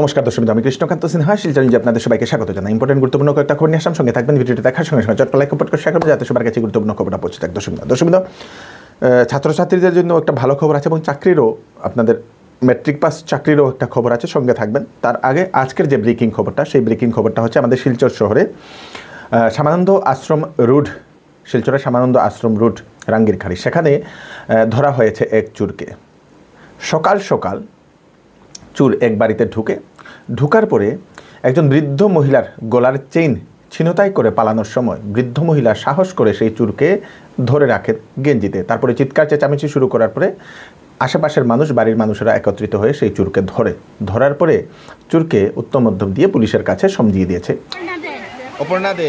নমস্কার দর্শক আমি কৃষ্ণকান্ত সিনহা শিলচালি যে আপনাদের সবাইকে স্বাগত জানাই ইম্পর্টেন্ট গুরুত্বপূর্ণ কয়েকটা খবর নিয়ে আসাম সঙ্গে থাকবেন ভিডিওটি দেখার সঙ্গে সঙ্গে চটকলাইক পটকর স্বাগত যাতে সবার কাছে গুরুত্বপূর্ণ খবরটা পৌঁছে থাকে দর্শক দর্শক ছাত্রছাত্রীদের জন্য একটা ভালো খবর আছে এবং চাকরিরও আপনাদের মেট্রিক পাস চাকরিরও একটা খবর আছে সঙ্গে থাকবেন তার আগে আজকের যে ব্রেকিং খবরটা সেই ব্রেকিং খবরটা হচ্ছে আমাদের শিলচর শহরে সামানন্দ আশ্রম রুড শিলচরের সামানন্দ আশ্রম রুড রাঙ্গিরখাড়ি সেখানে ধরা হয়েছে এক চুরকে সকাল সকাল চুর এক বাড়িতে ঢুকে ঢুকার পরে একজন বৃদ্ধ মহিলার গলার চেইন ছিনতাই করে পালানোর সময় বৃদ্ধ মহিলা সাহস করে সেই চুরকে ধরে রাখে গেঞ্জিতে তারপরে চিৎকার চেঁচামেচি শুরু করার পরে আশেপাশের মানুষ বাড়ির মানুষেরা একত্রিত হয়ে সেই চুরকে ধরে ধরার পরে চুরকে উত্তম মধ্যম দিয়ে পুলিশের কাছে সমঝিয়ে দিয়েছে অপর্ণা দে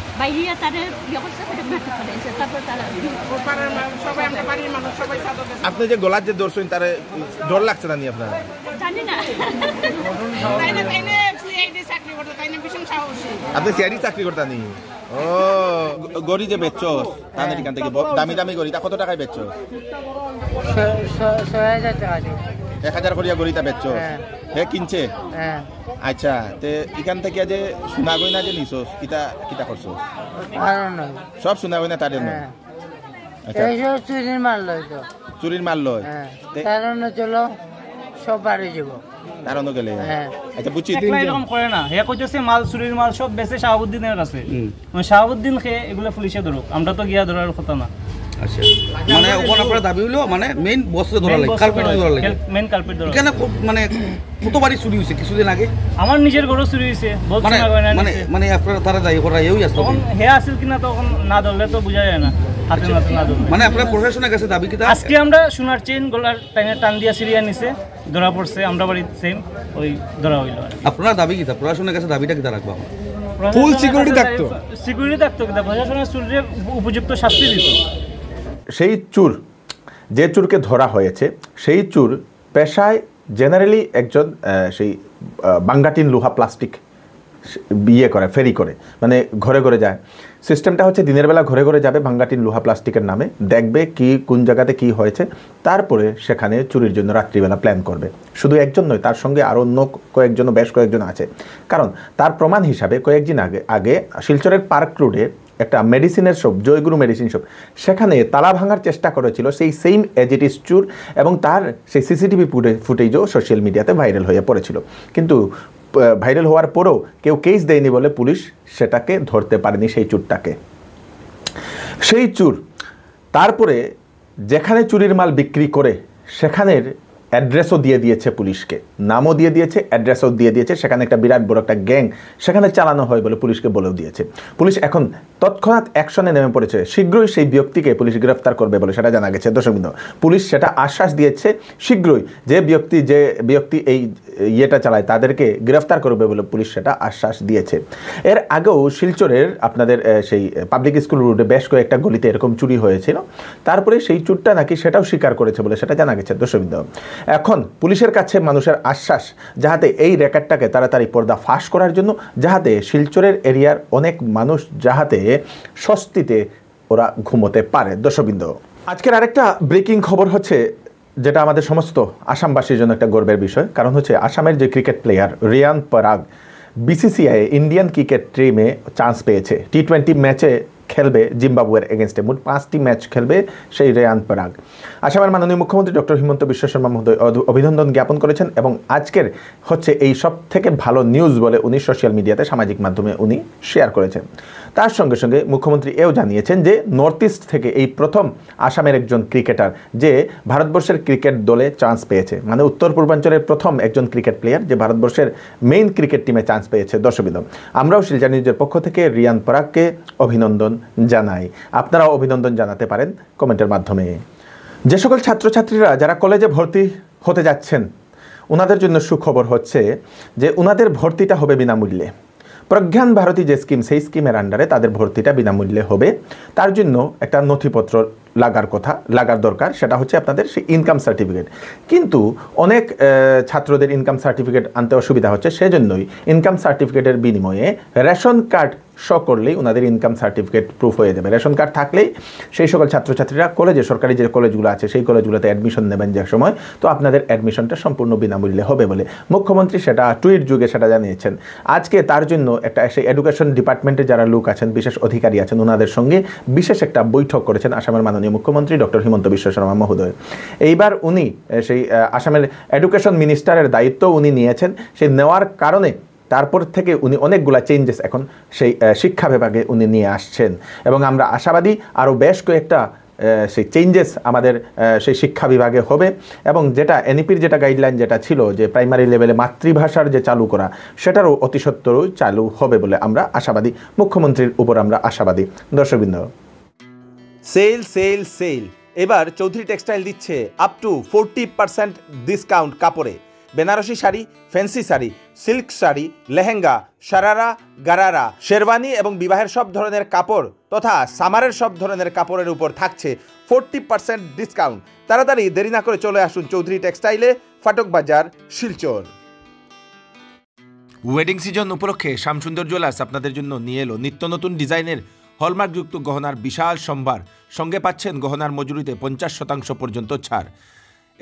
বাইরিয়া তারে আপনি যে গলার যে দর্শন তারে ডর লাগছে না নি আপনার জানি না আপনি সিআইডি চাকরি করতে নি ও গড়ি যে বেচছ তাদের এখান থেকে দামি দামি গড়ি তা কত টাকায় বেচছ ছয় হাজার টাকা এক হাজার করিয়া গড়িটা বেচছ হ্যাঁ। কিনছে হ্যাঁ। আচ্ছা তে এখান থেকে যে সোনা গয়না যে নিছ কিতা কিতা করছ সব সোনা গয়না তার জন্য হ্যাঁ। আচ্ছা। চুরির মাল লয় চুরির মাল লয় চলো সব বাড়ি যাব আচ্ছা, বেচে শাহাবুদ্দিন আমরা তো গিয়া ধরার কথা না আচ্ছা। মানে আচ্ছা। ওখানে আপনার দাবি হলো মানে মেইন বস্ত্র ধরা লাগে কার্পেট ধরা লাগে মেইন কার্পেট ধরা এখানে মানে কতবারই চুরি হয়েছে কিছুদিন আগে আমার নিজের ঘরও চুরি হয়েছে মানে মানে মানে আপনারা তারা যাই করা এও আসতো হে আসিল কিনা তখন না ধরলে তো বোঝা যায় না আচ্ছা। মানে আপনার প্রশাসনের কাছে দাবি কি আজকে আমরা সোনার চেন গলার টাইনে টান দিয়া সিরিয়া নিছে ধরা পড়ছে আমরা বাড়ি সেম ওই ধরা হইল আপনার দাবি কি প্রশাসনের কাছে দাবিটা কি রাখবো ফুল সিকিউরিটি থাকতো সিকিউরিটি থাকতো কিন্তু প্রশাসনের উপযুক্ত শাস্তি দিত সেই চুর যে চুরকে ধরা হয়েছে সেই চুর পেশায় জেনারেলি একজন সেই বাঙ্গাটিন লোহা প্লাস্টিক বিয়ে করে ফেরি করে মানে ঘরে ঘরে যায় সিস্টেমটা হচ্ছে দিনের বেলা ঘরে ঘরে যাবে ভাঙ্গাটিন লোহা প্লাস্টিকের নামে দেখবে কি কোন জায়গাতে কি হয়েছে তারপরে সেখানে চুরির জন্য রাত্রিবেলা প্ল্যান করবে শুধু একজন নয় তার সঙ্গে আরও অন্য কয়েকজন বেশ কয়েকজন আছে কারণ তার প্রমাণ হিসাবে কয়েকদিন আগে আগে শিলচরের পার্ক রোডে একটা মেডিসিনের শপ জয়গুরু মেডিসিন শপ সেখানে তালা ভাঙার চেষ্টা করেছিল সেই সেম এজ ইট চুর এবং তার সেই সিসিটিভি ফুটেজও সোশ্যাল মিডিয়াতে ভাইরাল হয়ে পড়েছিল কিন্তু ভাইরাল হওয়ার পরেও কেউ কেস দেয়নি বলে পুলিশ সেটাকে ধরতে পারেনি সেই চুরটাকে সেই চুর তারপরে যেখানে চুরির মাল বিক্রি করে সেখানের অ্যাড্রেসও দিয়ে দিয়েছে পুলিশকে নামও দিয়ে দিয়েছে অ্যাড্রেসও দিয়ে দিয়েছে সেখানে একটা বিরাট বড় একটা গ্যাং সেখানে চালানো হয় বলে পুলিশকে বলেও দিয়েছে পুলিশ এখন তৎক্ষণাৎ অ্যাকশনে নেমে পড়েছে শীঘ্রই সেই ব্যক্তিকে পুলিশ গ্রেফতার করবে বলে সেটা জানা গেছে দশমিন পুলিশ সেটা আশ্বাস দিয়েছে শীঘ্রই যে ব্যক্তি যে ব্যক্তি এই ইয়েটা চালায় তাদেরকে গ্রেফতার করবে বলে পুলিশ সেটা আশ্বাস দিয়েছে এর আগেও শিলচরের আপনাদের সেই পাবলিক স্কুল রুটে বেশ কয়েকটা গলিতে এরকম চুরি হয়েছিল তারপরে সেই চুরটা নাকি সেটাও স্বীকার করেছে বলে সেটা জানা গেছে দশমিন এখন পুলিশের কাছে মানুষের আশ্বাস যাহাতে এই রেকর্ডটাকে তাড়াতাড়ি পর্দা ফাঁস করার জন্য যাহাতে শিলচরের এরিয়ার অনেক মানুষ যাহাতে স্বস্তিতে ওরা ঘুমোতে পারে দর্শবিন্দু আজকের আরেকটা ব্রেকিং খবর হচ্ছে যেটা আমাদের সমস্ত আসামবাসীর জন্য একটা গর্বের বিষয় কারণ হচ্ছে আসামের যে cricket player Riyan Parag BCCI Indian cricket টিমে চান্স পেয়েছে টি টোয়েন্টি ম্যাচে খেলবে জিম্বাবুয়ের এগেনস্টে মোট পাঁচটি ম্যাচ খেলবে সেই রেয়ান পরাগ আসামের মাননীয় মুখ্যমন্ত্রী ডক্টর হিমন্ত বিশ্ব শর্মা মহোদয় অভিনন্দন জ্ঞাপন করেছেন এবং আজকের হচ্ছে এই সব থেকে ভালো নিউজ বলে উনি সোশ্যাল মিডিয়াতে সামাজিক মাধ্যমে উনি শেয়ার করেছেন তার সঙ্গে সঙ্গে মুখ্যমন্ত্রী এও জানিয়েছেন যে নর্থ ইস্ট থেকে এই প্রথম আসামের একজন ক্রিকেটার যে ভারতবর্ষের ক্রিকেট দলে চান্স পেয়েছে মানে উত্তর পূর্বাঞ্চলের প্রথম একজন ক্রিকেট প্লেয়ার যে ভারতবর্ষের মেইন ক্রিকেট টিমে চান্স পেয়েছে দর্শবিদম আমরাও শিলচা নিউজের পক্ষ থেকে রিয়ান পরাগকে অভিনন্দন জানাই আপনারাও অভিনন্দন জানাতে পারেন কমেন্টের মাধ্যমে যে সকল ছাত্রছাত্রীরা যারা কলেজে ভর্তি হতে যাচ্ছেন ওনাদের জন্য সুখবর হচ্ছে যে ওনাদের ভর্তিটা হবে বিনামূল্যে প্রজ্ঞান ভারতী যে স্কিম সেই স্কিমের আন্ডারে তাদের ভর্তিটা বিনামূল্যে হবে তার জন্য একটা নথিপত্র লাগার কথা লাগার দরকার সেটা হচ্ছে আপনাদের সেই ইনকাম সার্টিফিকেট কিন্তু অনেক ছাত্রদের ইনকাম সার্টিফিকেট আনতে অসুবিধা হচ্ছে সেজন্যই ইনকাম সার্টিফিকেটের বিনিময়ে রেশন কার্ড শো করলেই ওনাদের ইনকাম সার্টিফিকেট প্রুফ হয়ে যাবে রেশন কার্ড থাকলেই সেই সকল ছাত্রছাত্রীরা কলেজে সরকারি যে কলেজগুলো আছে সেই কলেজগুলোতে অ্যাডমিশন নেবেন যে সময় তো আপনাদের অ্যাডমিশনটা সম্পূর্ণ বিনামূল্যে হবে বলে মুখ্যমন্ত্রী সেটা টুইট যুগে সেটা জানিয়েছেন আজকে তার জন্য একটা সেই এডুকেশন ডিপার্টমেন্টে যারা লোক আছেন বিশেষ অধিকারী আছেন ওনাদের সঙ্গে বিশেষ একটা বৈঠক করেছেন আসামের মাননীয় মুখ্যমন্ত্রী ডক্টর হিমন্ত বিশ্ব শর্মা মহোদয় এইবার উনি সেই আসামের এডুকেশন মিনিস্টারের দায়িত্ব উনি নিয়েছেন সেই নেওয়ার কারণে তারপর থেকে উনি অনেকগুলা চেঞ্জেস এখন সেই শিক্ষা বিভাগে উনি নিয়ে আসছেন এবং আমরা আশাবাদী আরও বেশ কয়েকটা সেই চেঞ্জেস আমাদের সেই শিক্ষা বিভাগে হবে এবং যেটা এনইপির যেটা গাইডলাইন যেটা ছিল যে প্রাইমারি লেভেলে মাতৃভাষার যে চালু করা সেটারও অতিসত্বরও চালু হবে বলে আমরা আশাবাদী মুখ্যমন্ত্রীর উপর আমরা আশাবাদী দর্শকবৃন্দ সেল সেল সেল এবার চৌধুরী টেক্সটাইল দিচ্ছে up to forty percent discount কাপড়ে বেনারসি শাড়ি ফ্যান্সি শাড়ি সিল্ক শাড়ি লেহেঙ্গা সারারা গারারা শেরওয়ানি এবং বিবাহের সব ধরনের কাপড় তথা সামারের সব ধরনের কাপড়ের উপর থাকছে ফোরটি পার্সেন্ট ডিসকাউন্ট তাড়াতাড়ি দেরি না করে চলে আসুন চৌধুরী টেক্সটাইলে ফাটক বাজার শিলচর ওয়েডিং সিজন উপলক্ষে শ্যামসুন্দর জুয়েলার্স আপনাদের জন্য নিয়ে এলো নিত্য নতুন ডিজাইনের হলমার্কযুক্ত গহনার বিশাল সম্ভার সঙ্গে পাচ্ছেন গহনার মজুরিতে পঞ্চাশ শতাংশ পর্যন্ত ছাড়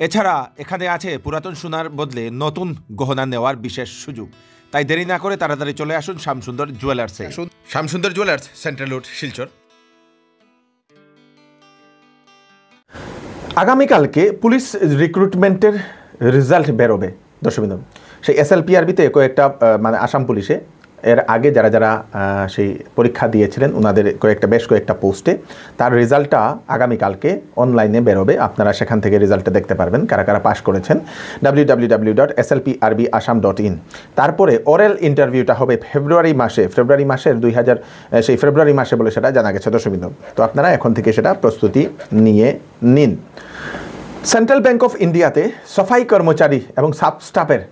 এছাড়া এখানে আছে পুরাতন সোনার বদলে নতুন গহনা নেওয়ার বিশেষ সুযোগ তাই দেরি না করে তাড়াতাড়ি চলে আসুন শ্যামসুন্দর জুয়েলার্সে Shyamsundar jewellers central road Silchar আগামীকালকে পুলিশ রিক্রুটমেন্টের রেজাল্ট বেরোবে দর্শক সেই এস পিআরবিতে কয়েকটা মানে আসাম পুলিশে এর আগে যারা যারা সেই পরীক্ষা দিয়েছিলেন ওনাদের কয়েকটা বেশ কয়েকটা পোস্টে তার রেজাল্টটা আগামীকালকে অনলাইনে বেরোবে আপনারা সেখান থেকে রেজাল্টটা দেখতে পারবেন কারা কারা পাশ করেছেন W W W dot S L P R B Assam dot in তারপরে অরেল ইন্টারভিউটা হবে ফেব্রুয়ারি মাসে ফেব্রুয়ারি মাসের দুই হাজার সেই ফেব্রুয়ারি মাসে বলে সেটা জানা গেছে দশমিন তো আপনারা এখন থেকে সেটা প্রস্তুতি নিয়ে নিন সেন্ট্রাল ব্যাংক অফ ইন্ডিয়াতে সফাই কর্মচারী এবং সাব স্টাফের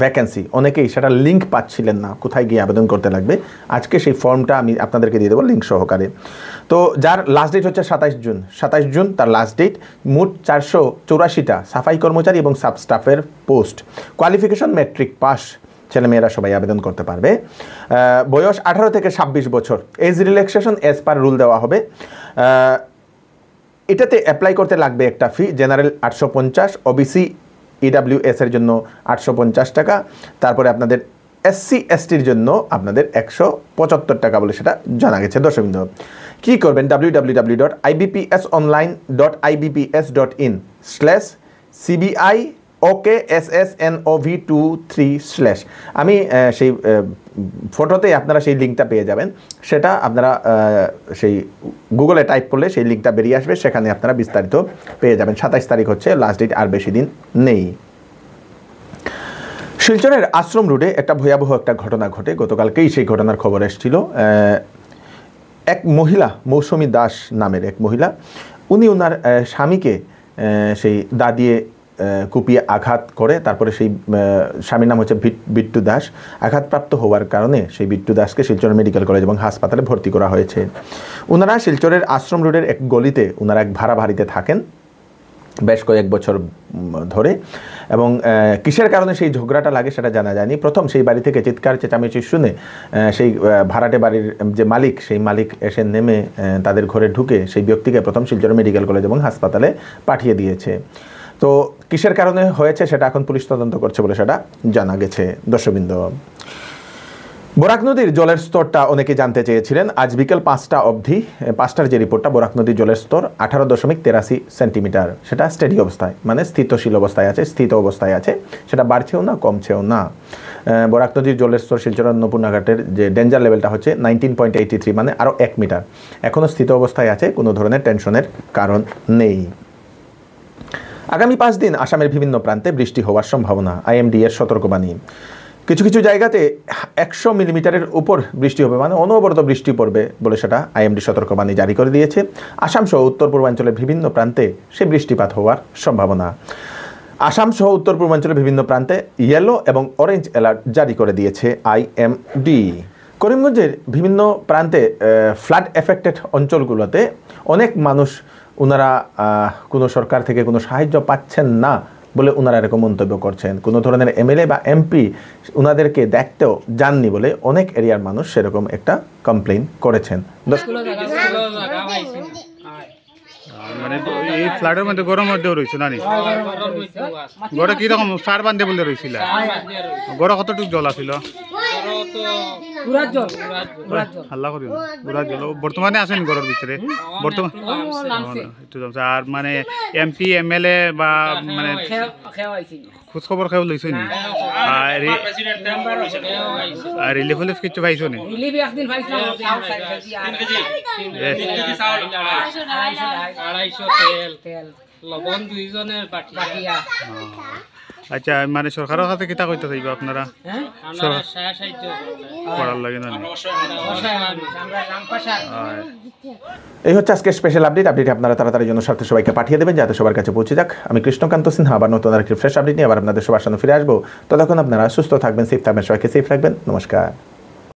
ভ্যাকেন্সি অনেকেই সেটা লিঙ্ক পাচ্ছিলেন না কোথায় গিয়ে আবেদন করতে লাগবে আজকে সেই ফর্মটা আমি আপনাদেরকে দিয়ে দেবো লিঙ্ক সহকারে তো যার লাস্ট ডেট হচ্ছে সাতাশ জুন সাতাশ জুন তার লাস্ট ডেট মোট চারশো চৌরাশিটা সাফাই কর্মচারী এবং সাবস্টাফের পোস্ট কোয়ালিফিকেশন মেট্রিক পাস ছেলেমেয়েরা সবাই আবেদন করতে পারবে বয়স আঠারো থেকে ছাব্বিশ বছর age relaxation as per rule দেওয়া হবে এটাতে অ্যাপ্লাই করতে লাগবে একটা ফি জেনারেল আটশো পঞ্চাশ ওবিসি ইডাব্লিউ e এসের জন্য আটশো পঞ্চাশ টাকা তারপরে আপনাদের এসসি এসটির জন্য আপনাদের একশো পঁচাত্তর টাকা বলে সেটা জানা গেছে দর্শকবিন্দু কী করবেন W W W dot IBPS online dot IBPS dot in slash CBI okay S S N O V two three slash আমি সেই ফটোতে আপনারা সেই লিঙ্কটা পেয়ে যাবেন সেটা আপনারা সেই গুগলে টাইপ করলে সেই লিঙ্কটা বেরিয়ে আসবে সেখানে আপনারা বিস্তারিত পেয়ে যাবেন সাতাইশ তারিখ হচ্ছে লাস্ট ডেট আর বেশি দিন নেই শিলচরের আশ্রম রোডে একটা ভয়াবহ একটা ঘটনা ঘটে গতকালকেই সেই ঘটনার খবর এসেছিল এক মহিলা মৌসুমী দাস নামের এক মহিলা উনি ওনার স্বামীকে সেই দা দিয়ে কুপিয়ে আঘাত করে তারপরে সেই স্বামীর নাম হচ্ছে বিট্টু দাস আঘাতপ্রাপ্ত হওয়ার কারণে সেই বিট্টু দাসকে শিলচর মেডিকেল কলেজ এবং হাসপাতালে ভর্তি করা হয়েছে ওনারা শিলচরের আশ্রম রোডের এক গলিতে ওনারা এক ভাড়া বাড়িতে থাকেন বেশ কয়েক বছর ধরে এবং কিসের কারণে সেই ঝগড়াটা লাগে সেটা জানা যায়নি প্রথম সেই বাড়ি থেকে চিৎকার চেঁচামেচি শুনে সেই ভাড়াটে বাড়ির যে মালিক সেই মালিক এসে নেমে তাদের ঘরে ঢুকে সেই ব্যক্তিকে প্রথম শিলচর মেডিকেল কলেজ এবং হাসপাতালে পাঠিয়ে দিয়েছে তো কিসের কারণে হয়েছে সেটা এখন পুলিশ তদন্ত করছে বলে সেটা জানা গেছে দর্শকবৃন্দ বোরাক নদীর জলের স্তরটা অনেকে জানতে চেয়েছিলেন আজ বিকেল পাঁচটা অবধি পাঁচটার যে রিপোর্টটা বোরাক নদীর জলের স্তর আঠারো দশমিক তেরাশি সেন্টিমিটার সেটা স্টেডি অবস্থায় মানে স্থিতশীল অবস্থায় আছে স্থিত অবস্থায় আছে সেটা বাড়ছেও না কমছেও না বোরাক নদীর জলের স্তর শিলচর অন্নপূর্ণাঘাটের যে ডেঞ্জার লেভেলটা হচ্ছে নাইনটিন পয়েন্ট এইটি থ্রি মানে আরও এক মিটার এখনও স্থিত অবস্থায় আছে কোনো ধরনের টেনশনের কারণ নেই আগামী পাঁচ দিন আসামের বিভিন্ন প্রান্তে বৃষ্টি হওয়ার সম্ভাবনা আইএমডি এর সতর্কবাণী কিছু কিছু জায়গাতে একশো মিলিমিটারের উপর বৃষ্টি হবে মানে অনবরত বৃষ্টি পড়বে বলে সেটা আইএমডি সতর্কবাণী জারি করে দিয়েছে আসামসহ উত্তর পূর্বাঞ্চলের বিভিন্ন প্রান্তে সে বৃষ্টিপাত হওয়ার সম্ভাবনা আসাম সহ উত্তর পূর্বাঞ্চলের বিভিন্ন প্রান্তে ইয়েলো এবং অরেঞ্জ অ্যালার্ট জারি করে দিয়েছে আইএমডি করিমগঞ্জের বিভিন্ন প্রান্তে ফ্লাড এফেক্টেড অঞ্চলগুলোতে অনেক মানুষ ওনারা কোনো সরকার থেকে কোনো সাহায্য পাচ্ছেন না বলে ওনারা এরকম মন্তব্য করছেন কোনো ধরনের এমএলএ বা এমপি ওনাদেরকে দেখতেও যাননি বলে অনেক এরিয়ার মানুষ সেরকম একটা কমপ্লেন করেছেন মানে এই ফ্ল্যাটের মধ্যে গরমের মধ্যেও রয়েছে নানি গড়ে কিরকম সার বান্ধে বলে রয়েছিল গড়ে কতটুকু জল আসিল আল্লাহ করি পুরা জল বর্তমানে আছেন গড়ের ভিতরে বর্তমান আর মানে এমপি এমএলএ বা মানে খোঁজ খবর খাও লইছো নি আর আর রিলিফ হলিফ কিছু পাইছো নি রিলিফ একদিন পাইছো তিন কেজি তিন কেজি চাউল আড়াইশো তেল তেল লবণ দুইজনের বাটিয়া আচ্ছা, আচ্ছা মানে সরকারের হাতে কিতা কইতে থাকবে আপনারা পড়ার লাগে না এই হচ্ছে আজকের স্পেশাল আপডেট আপডেট আপনারা তাড়াতাড়ি জন্য স্বার্থে সবাইকে পাঠিয়ে দেবেন যাতে সবার কাছে পৌঁছে যাক আমি কৃষ্ণকান্ত সিনহা আবার নতুন আর ফ্রেশ আপডেট নিয়ে আবার আপনাদের সবার সামনে ফিরে আসবো ততক্ষণ আপনারা সুস্থ থাকবেন সেফ থাকবেন সবাইকে সেফ রাখবেন নমস্কার